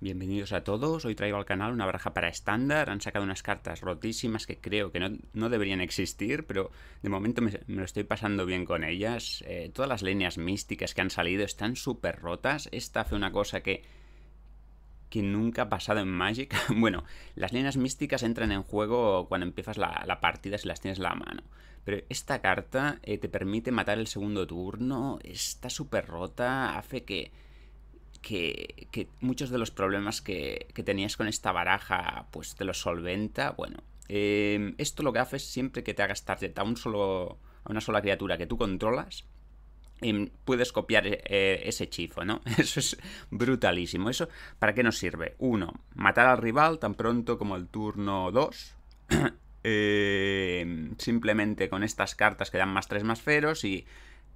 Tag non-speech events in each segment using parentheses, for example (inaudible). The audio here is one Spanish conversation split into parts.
Bienvenidos a todos, hoy traigo al canal una baraja para estándar, han sacado unas cartas rotísimas que creo que no, deberían existir, pero de momento me, lo estoy pasando bien con ellas. Eh, todas las líneas místicas que han salido están súper rotas, esta hace una cosa que, que nunca ha pasado en Magic. (laughs) bueno, las líneas místicas entran en juego cuando empiezas la, partida si las tienes en la mano. Pero esta carta eh, te permite matar el segundo turno, está súper rota, hace que que, muchos de los problemas que, tenías con esta baraja, pues te los solventa. Bueno, em, esto lo que es siempre que te hagas target a, un solo, a una sola criatura que tú controlas, em, puedes copiar eh, ese chifo ¿no? (laughs) Eso es brutalísimo. ¿Eso para qué nos sirve? Uno, matar al rival tan pronto como el turno 2. (clears throat) Em, simplemente con estas cartas que dan más 3 más feros y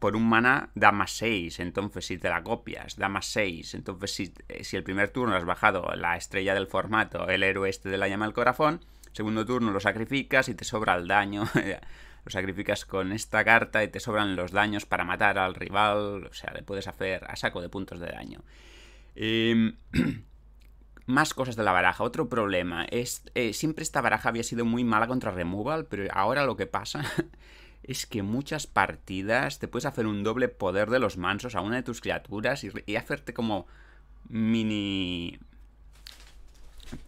por un maná da más 6, entonces si te la copias, da más 6, entonces eh, si, el primer turno has bajado la estrella del formato, el héroe este de la llama al corazón, segundo turno lo sacrificas y te sobra el daño, (laughs) lo sacrificas con esta carta y te sobran los daños para matar al rival, o sea, le puedes hacer a saco de puntos de daño. Em, (clears throat) más cosas de la baraja. Otro problema es, eh, siempre esta baraja había sido muy mala contra removal, pero ahora lo que pasa (laughs) es que muchas partidas te puedes hacer un doble poder de los mansos a una de tus criaturas y, hacerte como mini...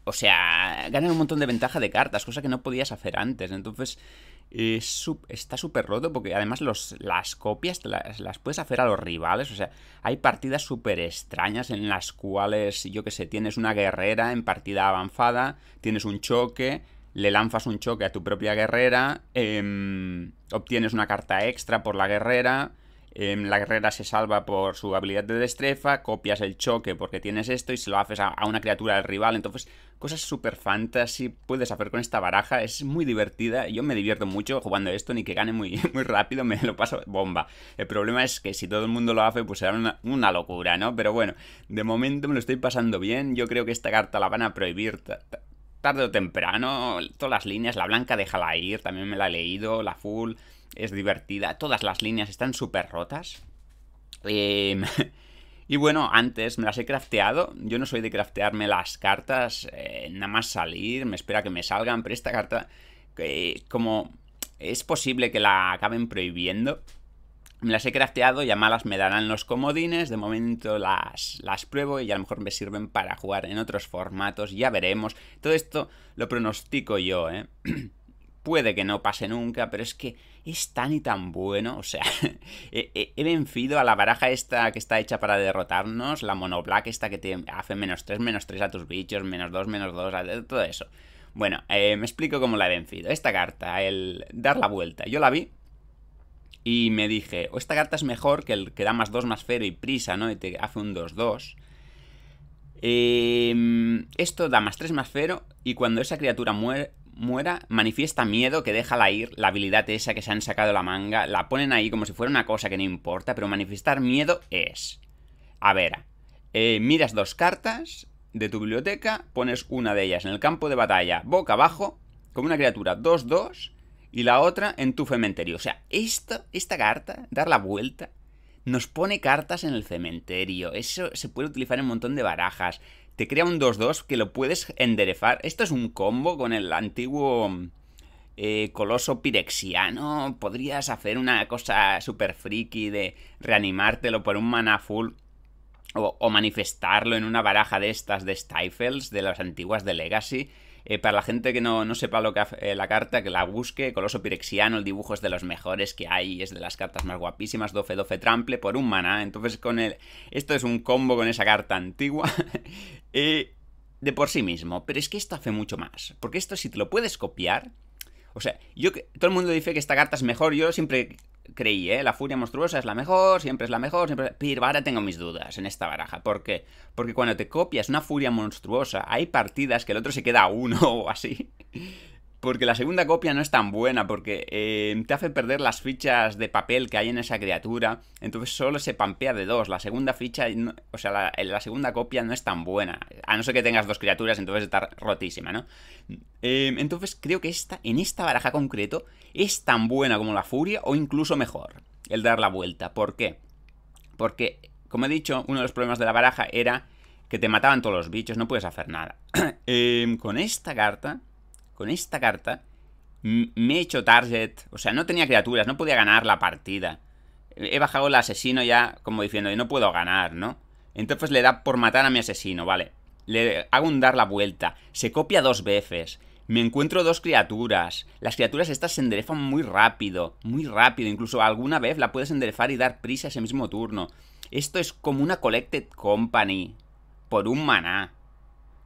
O sea, ganan un montón de ventaja de cartas, cosa que no podías hacer antes. Entonces, está súper roto porque además las copias las, las, puedes hacer a los rivales. O sea, hay partidas súper extrañas en las cuales, yo que sé, tienes una guerrera en partida avanzada, tienes un choque le lanzas un choque a tu propia guerrera, em, obtienes una carta extra por la guerrera, em, la guerrera se salva por su habilidad de destrefa, copias el choque porque tienes esto y se lo haces a, una criatura del rival. Entonces, cosas súper fantasy puedes hacer con esta baraja, es muy divertida, yo me divierto mucho jugando esto, ni que gane muy, (laughs) muy rápido, me lo paso bomba. El problema es que si todo el mundo lo hace, pues será una, una locura, ¿no? Pero bueno, de momento me lo estoy pasando bien, yo creo que esta carta la van a prohibir tarde o temprano, todas las líneas, la blanca déjala ir, también me la he leído, la full, es divertida, todas las líneas están súper rotas. Em, (laughs) y bueno, antes me las he crafteado, yo no soy de craftearme las cartas, eh, nada más salir, me espera que me salgan, pero esta carta, eh, como es posible que la acaben prohibiendo, las he crafteado y malas me darán los comodines. De momento las, las pruebo y a lo mejor me sirven para jugar en otros formatos. Ya veremos. Todo esto lo pronostico yo, ¿eh? (clears throat) Puede que no pase nunca, pero es que es tan y tan bueno. O sea, (laughs) he, vencido a la baraja esta que está hecha para derrotarnos. La monoblack esta que te hace menos 3, menos 3 a tus bichos, menos 2, menos 2, todo eso. Bueno, eh, me explico cómo la he vencido. Esta carta, el dar la vuelta. Yo la vi y me dije, o oh, esta carta es mejor que el que da más 2, más 0 y prisa, ¿no? Y te hace un 2-2. Em, esto da más 3, más 0 y cuando esa criatura muera, manifiesta miedo que la ir, la habilidad esa que se han sacado la manga, la ponen ahí como si fuera una cosa que no importa, pero manifestar miedo es... A ver, eh, miras dos cartas de tu biblioteca, pones una de ellas en el campo de batalla boca abajo, con una criatura 2-2, y la otra en tu cementerio. O sea, esta, esta carta, dar la vuelta, nos pone cartas en el cementerio. Eso se puede utilizar en un montón de barajas. Te crea un 2-2 que lo puedes enderezar. Esto es un combo con el antiguo eh, coloso pirexiano. Podrías hacer una cosa súper friki de reanimártelo por un mana full. O, o manifestarlo en una baraja de estas de Stifles, de las antiguas de Legacy eh, para la gente que no, no sepa lo que eh, la carta, que la busque, Coloso Pirexiano, el dibujo es de los mejores que hay, es de las cartas más guapísimas, Dofe 12 Trample por un maná, entonces con el... Esto es un combo con esa carta antigua. (laughs) Eh, de por sí mismo, pero es que esto hace mucho más, porque esto si te lo puedes copiar, o sea, yo todo el mundo dice que esta carta es mejor. Yo siempre creí, ¿eh? La furia monstruosa es la mejor, siempre es la mejor, siempre... Pero ahora tengo mis dudas en esta baraja. ¿Por qué? Porque cuando te copias una furia monstruosa, hay partidas que el otro se queda uno (laughs) o así. Porque la segunda copia no es tan buena, porque eh, te hace perder las fichas de papel que hay en esa criatura. Entonces solo se pampea de dos. La segunda ficha, o sea, la, segunda copia no es tan buena. A no ser que tengas dos criaturas, entonces está rotísima, ¿no? Eh, entonces creo que esta, en esta baraja concreto es tan buena como la furia o incluso mejor el dar la vuelta. ¿Por qué? Porque, como he dicho, uno de los problemas de la baraja era que te mataban todos los bichos, no puedes hacer nada. (clears throat) Eh, con esta carta con esta carta me he hecho target. O sea, no tenía criaturas, no podía ganar la partida. He bajado el asesino ya como diciendo, yo no puedo ganar, ¿no? Entonces le da por matar a mi asesino, vale. Le hago un dar la vuelta. Se copia dos veces. Me encuentro dos criaturas. Las criaturas estas se enderefan muy rápido. Muy rápido. Incluso alguna vez la puedes enderefar y dar prisa ese mismo turno. Esto es como una Collected Company. Por un maná.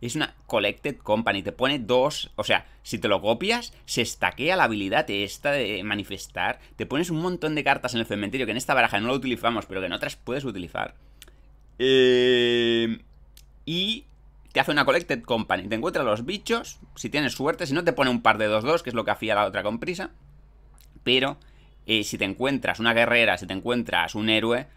Es una Collected Company. Te pone dos. O sea, si te lo copias, se estaquea la habilidad esta de manifestar. Te pones un montón de cartas en el cementerio que en esta baraja no lo utilizamos, pero que en otras puedes utilizar. Eh, y te hace una Collected Company. Te encuentra los bichos. Si tienes suerte, si no, te pone un par de 2-2, que es lo que hacía la otra con prisa. Pero eh, si te encuentras una guerrera, si te encuentras un héroe,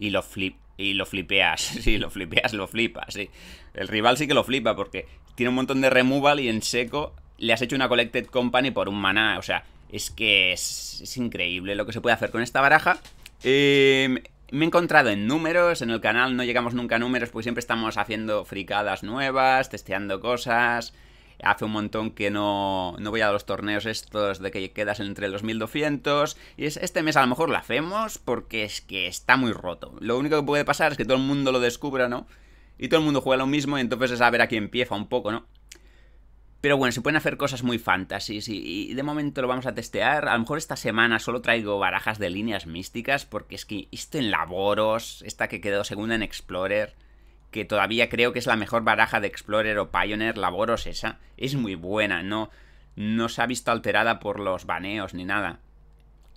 y lo, flip, y lo flipeas. (laughs) sí, lo flipeas, lo flipas, sí. El rival sí que lo flipa porque tiene un montón de removal y en seco le has hecho una Collected Company por un maná. O sea, es que es, increíble lo que se puede hacer con esta baraja. Em, me he encontrado en números, en el canal no llegamos nunca a números, pues siempre estamos haciendo fricadas nuevas, testeando cosas, Hace un montón que no, no voy a los torneos estos de que quedas entre los 1200. Y es, este mes a lo mejor lo hacemos porque es que está muy roto. Lo único que puede pasar es que todo el mundo lo descubra, ¿no? Y todo el mundo juega lo mismo y entonces es a ver a quién empieza un poco, ¿no? Pero bueno, se pueden hacer cosas muy fantasies y, de momento lo vamos a testear. A lo mejor esta semana solo traigo barajas de líneas místicas porque es que esto en Laboros, esta que quedó segunda en Explorer que todavía creo que es la mejor baraja de Explorer o Pioneer, Laboros esa, es muy buena, no, no se ha visto alterada por los baneos ni nada.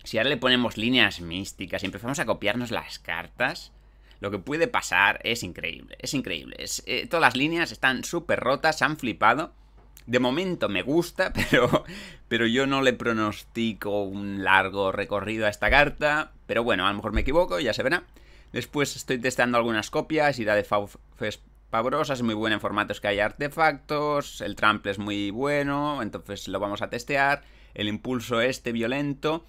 Si ahora le ponemos líneas místicas y empezamos a copiarnos las cartas, lo que puede pasar es increíble, es increíble. Eh, todas las líneas están súper rotas, se han flipado. De momento me gusta, (laughs) pero, pero yo no le pronostico un largo recorrido a esta carta. Pero bueno, a lo mejor me equivoco, ya se verá. Después estoy testeando algunas copias, irá de Faufes pabrosas es muy buena en formatos que hay artefactos, el trample es muy bueno, entonces lo vamos a testear, el impulso este violento,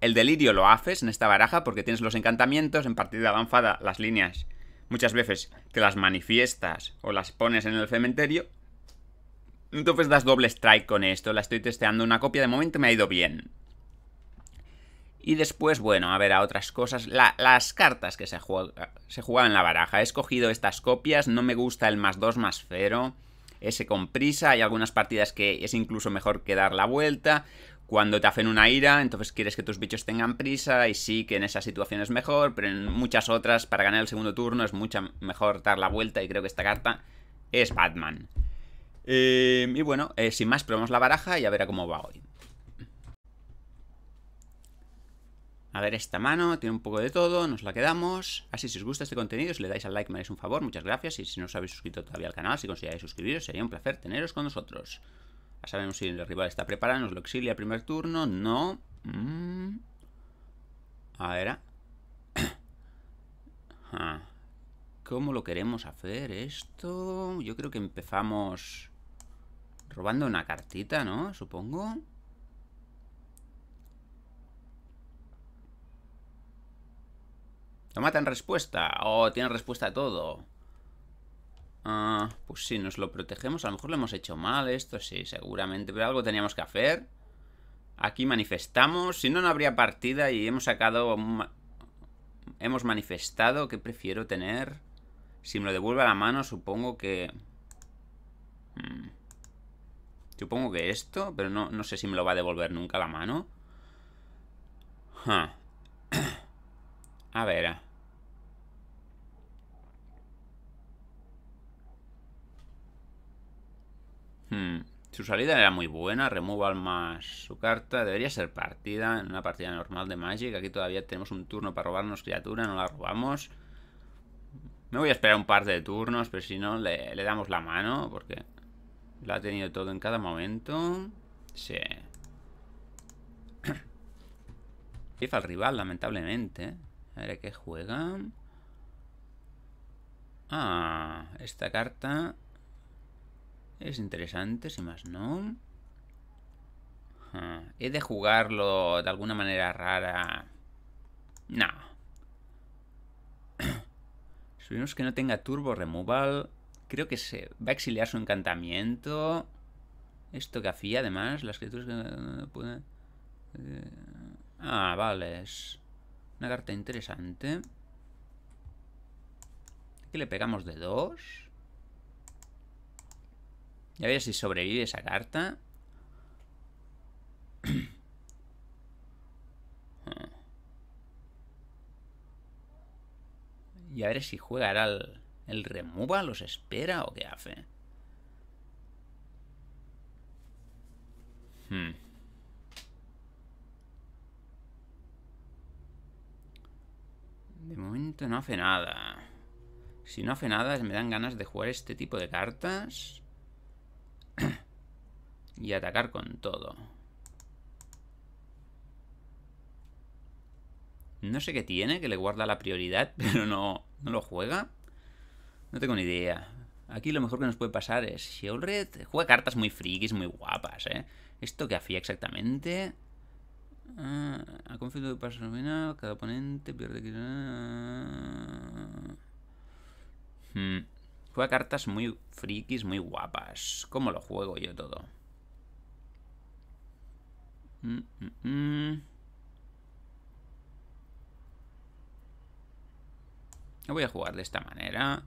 el delirio lo haces en esta baraja porque tienes los encantamientos, en partida avanzada las líneas muchas veces te las manifiestas o las pones en el cementerio, entonces das doble strike con esto, la estoy testeando una copia, de momento me ha ido bien. Y después, bueno, a ver, a otras cosas. las cartas que se, juega, se en la baraja. He escogido estas copias. No me gusta el más 2 más 0. Ese con prisa. Hay algunas partidas que es incluso mejor que dar la vuelta. Cuando te hacen una ira, entonces quieres que tus bichos tengan prisa. Y sí que en esa situación es mejor. Pero en muchas otras, para ganar el segundo turno, es mucho mejor dar la vuelta. Y creo que esta carta es Batman. Eh, y bueno, eh, sin más, probamos la baraja y a ver a cómo va hoy. A ver, esta mano tiene un poco de todo, nos la quedamos. Así, si os gusta este contenido, si le dais al like me haréis un favor, muchas gracias. Y si no os habéis suscrito todavía al canal, si consideráis suscribiros, sería un placer teneros con nosotros. Ya sabemos si el rival está preparado, nos lo exilia el primer turno, no. Mm. A ver. Ah. (coughs) Ah. ¿Cómo lo queremos hacer esto? Yo creo que empezamos robando una cartita, ¿no? Supongo. Toma tan respuesta. Oh, tiene respuesta a todo. Ah, pues sí, nos lo protegemos. A lo mejor lo hemos hecho mal, esto sí, seguramente. Pero algo teníamos que hacer. Aquí manifestamos. Si no, no habría partida y hemos sacado... hemos manifestado que prefiero tener... Si me lo devuelve a la mano, supongo que... Hmm, supongo que esto, pero no, no, sé si me lo va a devolver nunca a la mano. (coughs) A ver. Hmm. Su salida era muy buena, removal más su carta. Debería ser partida, en una partida normal de Magic. Aquí todavía tenemos un turno para robarnos criatura, no la robamos. Me voy a esperar un par de turnos, pero si no, le, damos la mano, porque la ha tenido todo en cada momento. Sí. Fifa (coughs) al rival, lamentablemente. ¿eh? A ver qué juega. Ah, esta carta es interesante, si más no. Ah, he de jugarlo de alguna manera rara. No. (coughs) Subimos que no tenga turbo removal. Creo que se va a exiliar su encantamiento. Esto que hacía, además, las criaturas que pueden... Eh, ah, vale, es una carta interesante. Aquí le pegamos de dos ya ver si sobrevive esa carta. Y a (clears throat) ver si juega el, el los espera o qué hace. Hmm. De momento no hace nada. Si no hace nada, me dan ganas de jugar este tipo de cartas. Y atacar con todo. No sé qué tiene, que le guarda la prioridad, (laughs) pero no, no lo juega. No tengo ni idea. Aquí lo mejor que nos puede pasar es Red Juega cartas muy frikis, muy guapas, ¿eh? ¿Esto qué hacía exactamente? Ah, a conflicto de paso nominal, cada oponente pierde... Hmm. Juega cartas muy frikis, muy guapas. ¿Cómo lo juego yo todo? Mm, mm, mm. Voy a jugar de esta manera.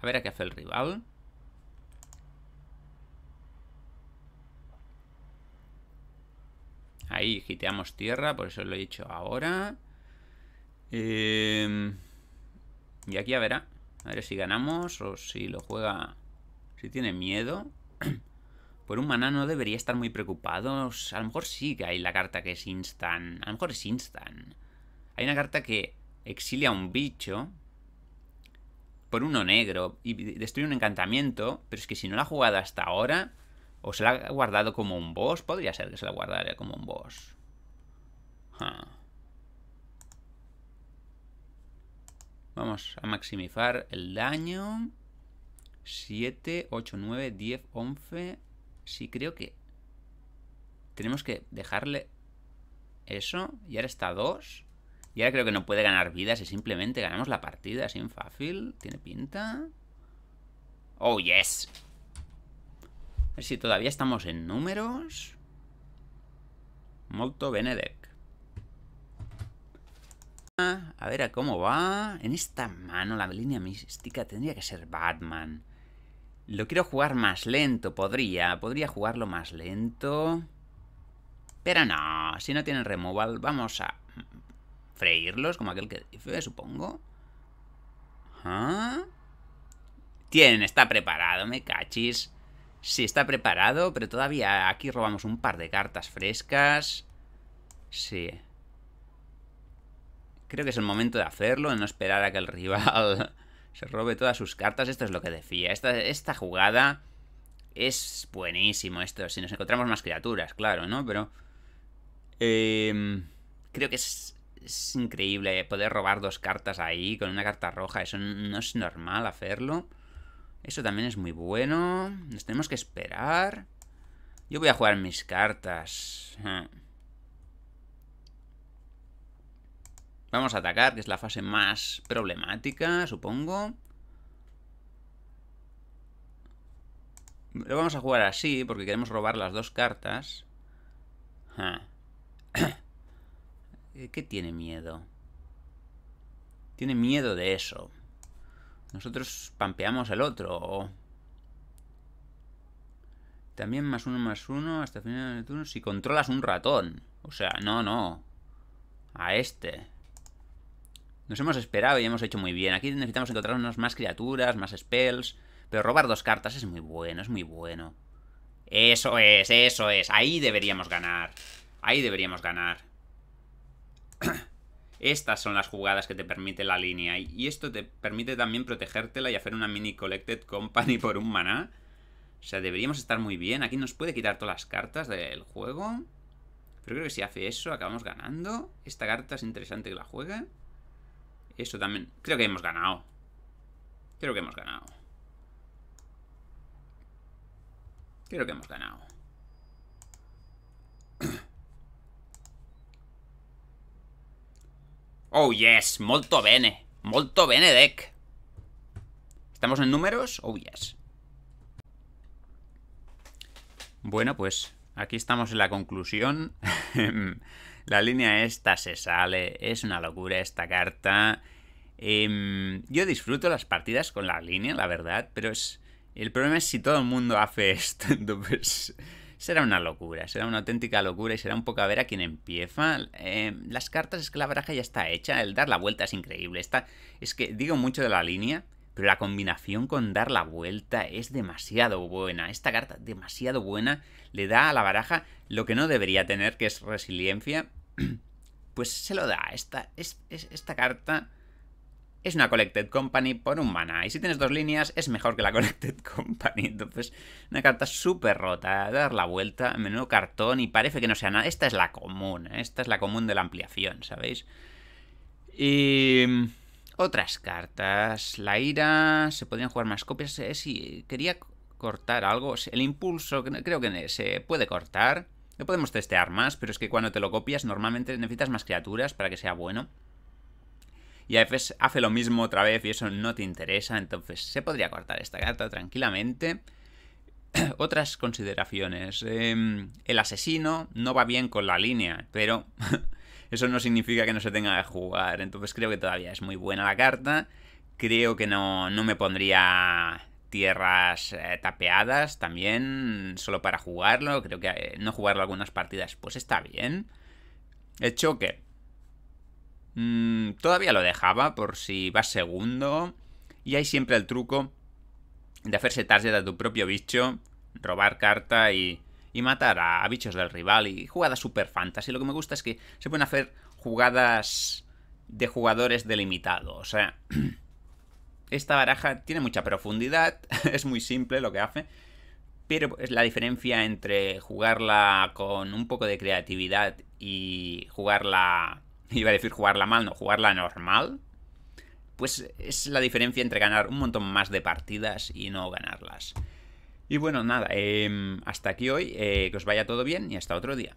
A ver a qué hace el rival. Ahí giteamos tierra, por eso lo he dicho ahora. Em, y aquí a ver, a ver si ganamos o si lo juega... Si tiene miedo. (clears throat) Por un maná no debería estar muy preocupado. A lo mejor sí que hay la carta que es instant. A lo mejor es instant. Hay una carta que exilia a un bicho por uno negro y destruye un encantamiento, pero es que si no la ha jugado hasta ahora, o se la ha guardado como un boss, podría ser que se la guardara como un boss. Vamos a maximizar el daño. 7, 8, 9, 10, 11, sí creo que tenemos que dejarle eso. Y ahora está dos. Y ahora creo que no puede ganar vidas y simplemente ganamos la partida sin fácil. Tiene pinta. Oh, yes. A ver si todavía estamos en números. Molto Benedek. Ah, a ver a cómo va. En esta mano la línea mística tendría que ser Batman. Lo quiero jugar más lento, podría. Podría jugarlo más lento. Pero no, si no tienen removal, vamos a freírlos, como aquel que dice, supongo. ¿Ah? Tienen, está preparado, me cachis. Sí, está preparado, pero todavía aquí robamos un par de cartas frescas. Sí. Creo que es el momento de hacerlo, de no esperar a que el rival se robe todas sus cartas. Esto es lo que decía. Esta, jugada es buenísimo esto. Si nos encontramos más criaturas, claro, ¿no? Pero... Em, creo que es, es, increíble poder robar dos cartas ahí con una carta roja. Eso no es normal hacerlo. Eso también es muy bueno. Nos tenemos que esperar. Yo voy a jugar mis cartas. Ah. Vamos a atacar, que es la fase más problemática, supongo. Lo vamos a jugar así, porque queremos robar las dos cartas. (coughs) Eh, ¿Qué tiene miedo? Tiene miedo de eso. Nosotros pampeamos el otro. También más uno, más uno, hasta final del turno. Si controlas un ratón. O sea, no, no. A este. Nos hemos esperado y hemos hecho muy bien. Aquí necesitamos encontrarnos más criaturas, más spells. Pero robar dos cartas es muy bueno, es muy bueno. Eso es, eso es. Ahí deberíamos ganar. Ahí deberíamos ganar. (clears throat) Estas son las jugadas que te permite la línea. Y esto te permite también protegértela y hacer una mini Collected Company (laughs) por un maná. O sea, deberíamos estar muy bien. Aquí nos puede quitar todas las cartas del juego. Pero creo que si hace eso acabamos ganando. Esta carta es interesante que la juegue. Eso también. Creo que hemos ganado. Creo que hemos ganado. Creo que hemos ganado. (coughs) Oh, yes. Molto bene. Molto bene, deck. ¿Estamos en números? Oh, yes. Bueno, pues aquí estamos en la conclusión. (laughs) La línea esta se sale, es una locura esta carta. Em, yo disfruto las partidas con la línea, la verdad, pero es, el problema es si todo el mundo hace (laughs) esto, pues será una locura, será una auténtica locura y será un poco a ver a quién empieza. Em, las cartas es que la baraja ya está hecha, el dar la vuelta es increíble. Está, es que digo mucho de la línea, pero la combinación con dar la vuelta es demasiado buena. Esta carta demasiado buena le da a la baraja lo que no debería tener, que es resiliencia. (clears throat) Pues se lo da. Esta, es, esta carta es una Collected Company por un mana. Y si tienes dos líneas, es mejor que la (laughs) Collected Company. Entonces, una carta súper rota. Dar la vuelta, menudo cartón y parece que no sea nada. Esta es la común. ¿eh? Esta es la común de la ampliación, ¿sabéis? Y... Otras cartas. La ira. Se podrían jugar más copias. Eh, si quería cortar algo. El impulso. Creo que se puede cortar. No podemos testear más, pero es que cuando te lo copias normalmente necesitas más criaturas para que sea bueno. Y a veces hace lo mismo otra vez y eso no te interesa, entonces se podría cortar esta carta tranquilamente. (clears throat) Otras consideraciones. Em, el asesino no va bien con la línea, pero (laughs) eso no significa que no se tenga que jugar. Entonces creo que todavía es muy buena la carta. Creo que no, me pondría tierras eh, tapeadas también, solo para jugarlo. Creo que eh, no jugarlo algunas partidas, pues está bien. El choque. Mm, todavía lo dejaba por si va segundo. Y hay siempre el truco de hacerse target a tu propio bicho, robar carta y y matar a, bichos del rival y jugadas super fantasy. Lo que me gusta es que se pueden hacer jugadas de jugadores delimitados. O sea, (clears throat) esta baraja tiene mucha profundidad, (laughs) es muy simple lo que hace. Pero es la diferencia entre jugarla con un poco de creatividad y jugarla... (laughs) Iba a decir jugarla mal, no, jugarla normal. Pues es la diferencia entre ganar un montón más de partidas y no ganarlas. Y bueno, nada, em, hasta aquí hoy, eh, que os vaya todo bien y hasta otro día.